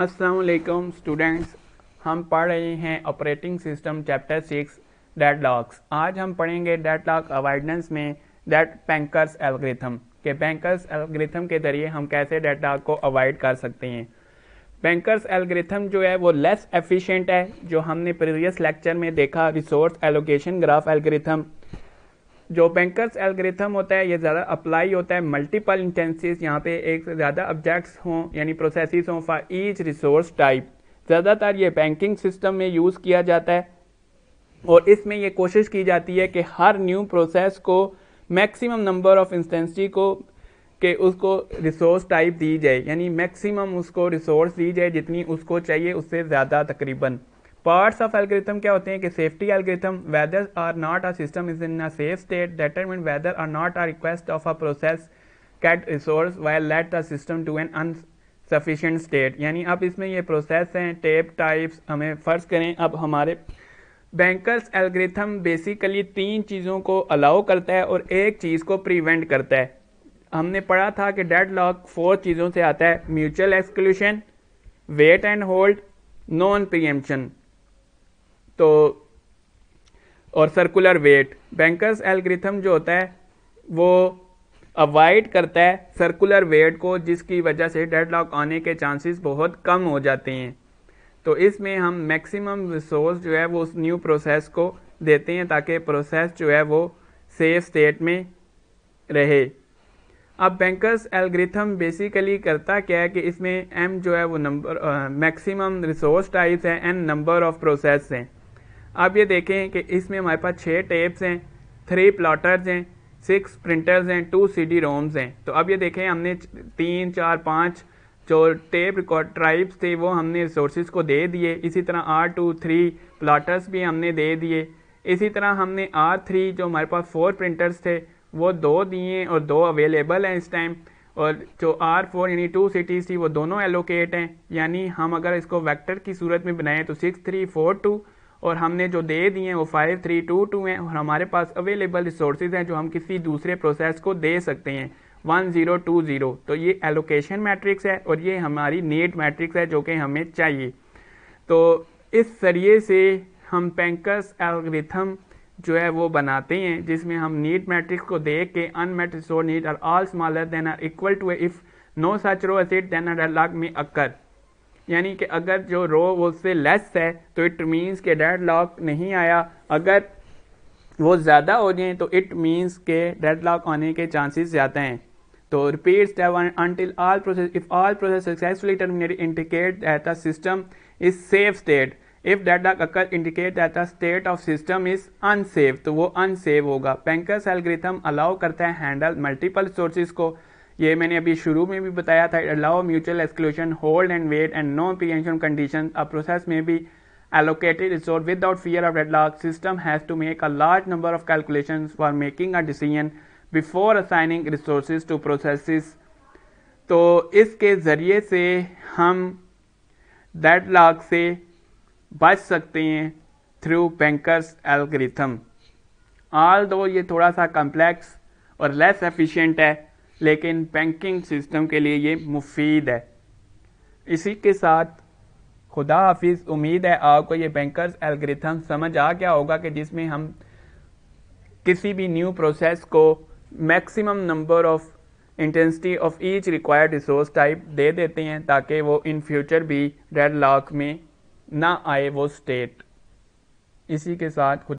असलकम स्टूडेंट्स हम पढ़ रहे हैं operating system chapter six deadlocks आज हम पढ़ेंगे डेट लॉक अवॉइडेंस में डेट बैंकर्स एल्ग्रिथम के बैंकर्स एल्ग्रिथम के जरिए हम कैसे डेट लॉक को अवॉइड कर सकते हैं बैंकर्स एल्ग्रिथम जो है वो लेस एफिशिएंट है जो हमने प्रीवियस लेक्चर में देखा रिसोर्स एलोकेशन ग्राफ एल्ग्रिथम जो बैंकर्स एल्गोरिथम होता है ये ज़्यादा अप्लाई होता है मल्टीपल इंटेंसिस यहाँ पे एक से ज़्यादा ऑब्जेक्ट्स हों यानी प्रोसेस हों फॉर ईच रिसोर्स टाइप ज़्यादातर ये बैंकिंग सिस्टम में यूज़ किया जाता है और इसमें ये कोशिश की जाती है कि हर न्यू प्रोसेस को मैक्सिमम नंबर ऑफ इंस्टेंसी को के उसको रिसोर्स टाइप दी जाए यानी मैक्सिमम उसको रिसोर्स दी जाए जितनी उसको चाहिए उससे ज़्यादा तकरीबन पार्ट्स ऑफ एल्गोरिथम क्या होते हैं कि safety algorithm whether or not our system is in a safe state determine whether or not our request of a process can resource while let the system to an insufficient state यानी अब इसमें ये process हैं tape types हमें फ़र्ज करें अब हमारे bankers algorithm basically तीन चीज़ों को अलाउ करता है और एक चीज़ को प्रिवेंट करता है हमने पढ़ा था कि डेड लॉक फोर चीज़ों से आता है mutual exclusion wait and hold non preemption तो और सर्कुलर वेट बैंकर्स एल्ग्रिथम जो होता है वो अवॉइड करता है सर्कुलर वेट को जिसकी वजह से डेडलॉक आने के चांसेस बहुत कम हो जाते हैं तो इसमें हम मैक्सिमम रिसोर्स जो है वो उस न्यू प्रोसेस को देते हैं ताकि प्रोसेस जो है वो सेफ स्टेट में रहे अब बैंकर्स एल्ग्रिथम बेसिकली करता क्या है कि इसमें एम जो है वो नंबर मैक्सिमम रिसोर्स टाइप्स है एंड नंबर ऑफ प्रोसेस हैं अब ये देखें कि इसमें हमारे पास छः टेप्स हैं थ्री प्लाटर्स हैं सिक्स प्रिंटर्स हैं टू सी डी रोम्स हैं तो अब ये देखें हमने तीन चार पाँच जो टेप रिकॉर्ड ट्राइब्स थे वो हमने रिसोर्स को दे दिए इसी तरह आर टू थ्री प्लाटर्स भी हमने दे दिए इसी तरह हमने आर थ्री जो हमारे पास फोर प्रिंटर्स थे वो दो दिए और दो अवेलेबल हैं इस टाइम और जो आर फोर यानी टू सिटीज़ थी वो दोनों एलोकेट हैं यानी हम अगर इसको वैक्टर की सूरत में बनाएं तो सिक्स थ्री फोर टू और हमने जो दे दिए हैं वो फाइव थ्री टू टू हैं और हमारे पास अवेलेबल रिसोर्सेज हैं जो हम किसी दूसरे प्रोसेस को दे सकते हैं वन ज़ीरो टू ज़ीरो तो ये एलोकेशन मैट्रिक्स है और ये हमारी नेट मैट्रिक्स है जो कि हमें चाहिए तो इस जरिए से हम पेंकस एल्गरिथम जो है वो बनाते हैं जिसमें हम नीट मैट्रिक्स को देख के unmet resource need are all smaller than or equal to if no such row exists then R lag में अक्कर यानी कि अगर जो रो वो उससे लेस है तो इट मीन्स के डेड लॉक नहीं आया अगर वो ज़्यादा हो जाए तो इट मीन्स के डेड लॉक आने के चांसेस ज़्यादा हैं तो repeat step until all process if all process successfully terminate indicate that the system is safe state if deadlock occur indicate that the state of system is unsafe तो वो unsafe होगा पेंकस एल्ग्रिथम allow करता है handle multiple sources को ये मैंने अभी शुरू में भी बताया था allow mutual exclusion hold and wait and no preemption condition a process में भी allocated resource without fear of deadlock system has to make a large number of calculation for making a decision before assigning resources to process तो इसके जरिए से हम dead lock से बच सकते हैं थ्रू बैंकर्स एल्गोरिथम ऑल दो ये थोड़ा सा कॉम्प्लेक्स और लेस एफिशिएंट है लेकिन बैंकिंग सिस्टम के लिए ये मुफीद है इसी के साथ खुदा हाफिज़ उम्मीद है आपको ये बैंकर्स एल्ग्रिथम समझ आ गया होगा कि जिसमें हम किसी भी न्यू प्रोसेस को maximum number of intensity of each required resource type दे देते हैं ताकि वो इन फ्यूचर भी रेड लॉक में ना आए वो स्टेट इसी के साथ